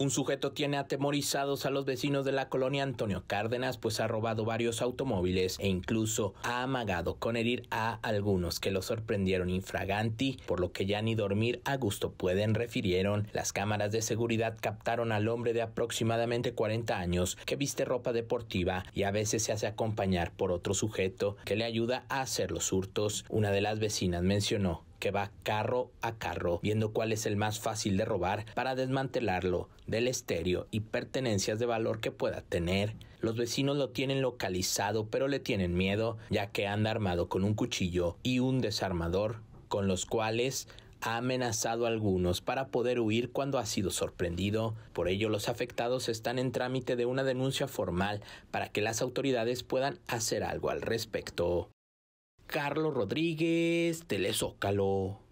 Un sujeto tiene atemorizados a los vecinos de la colonia Antonio Cárdenas, pues ha robado varios automóviles e incluso ha amagado con herir a algunos que lo sorprendieron infraganti, por lo que ya ni dormir a gusto pueden, refirieron. Las cámaras de seguridad captaron al hombre de aproximadamente 40 años que viste ropa deportiva y a veces se hace acompañar por otro sujeto que le ayuda a hacer los hurtos. Una de las vecinas mencionó que va carro a carro, viendo cuál es el más fácil de robar para desmantelarlo del estéreo y pertenencias de valor que pueda tener. Los vecinos lo tienen localizado, pero le tienen miedo, ya que anda armado con un cuchillo y un desarmador, con los cuales ha amenazado a algunos para poder huir cuando ha sido sorprendido. Por ello, los afectados están en trámite de una denuncia formal para que las autoridades puedan hacer algo al respecto. Carlos Rodríguez, Telezócalo.